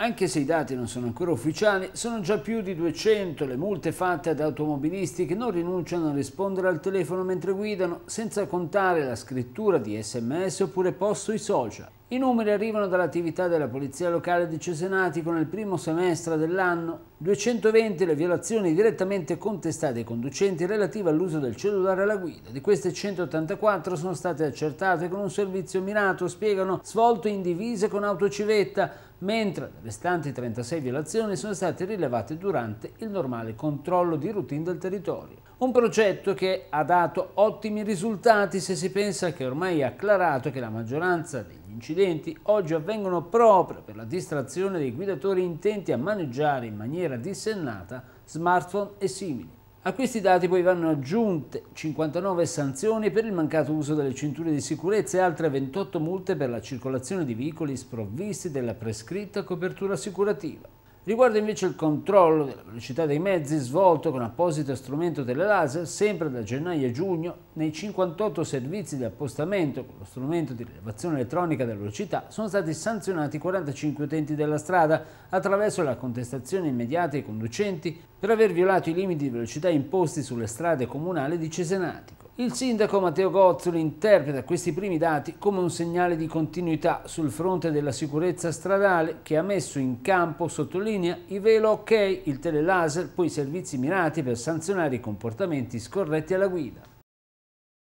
Anche se i dati non sono ancora ufficiali, sono già più di 200 le multe fatte ad automobilisti che non rinunciano a rispondere al telefono mentre guidano, senza contare la scrittura di sms oppure post sui social. I numeri arrivano dall'attività della Polizia Locale di Cesenatico nel primo semestre dell'anno 220 le violazioni direttamente contestate ai conducenti relative all'uso del cellulare alla guida. Di queste 184 sono state accertate con un servizio mirato, spiegano, svolto in divise con autocivetta, mentre le restanti 36 violazioni sono state rilevate durante il normale controllo di routine del territorio. Un progetto che ha dato ottimi risultati se si pensa che ormai è acclarato che la maggioranza degli gli incidenti oggi avvengono proprio per la distrazione dei guidatori intenti a maneggiare in maniera dissennata smartphone e simili. A questi dati poi vanno aggiunte 59 sanzioni per il mancato uso delle cinture di sicurezza e altre 28 multe per la circolazione di veicoli sprovvisti della prescritta copertura assicurativa. Riguarda invece il controllo della velocità dei mezzi svolto con apposito strumento telelaser sempre da gennaio a giugno nei 58 servizi di appostamento con lo strumento di rilevazione elettronica della velocità sono stati sanzionati 45 utenti della strada attraverso la contestazione immediata ai conducenti per aver violato i limiti di velocità imposti sulle strade comunali di Cesenatico. Il sindaco Matteo Gozzoli interpreta questi primi dati come un segnale di continuità sul fronte della sicurezza stradale che ha messo in campo, sottolinea, i velo ok, il telelaser, poi i servizi mirati per sanzionare i comportamenti scorretti alla guida.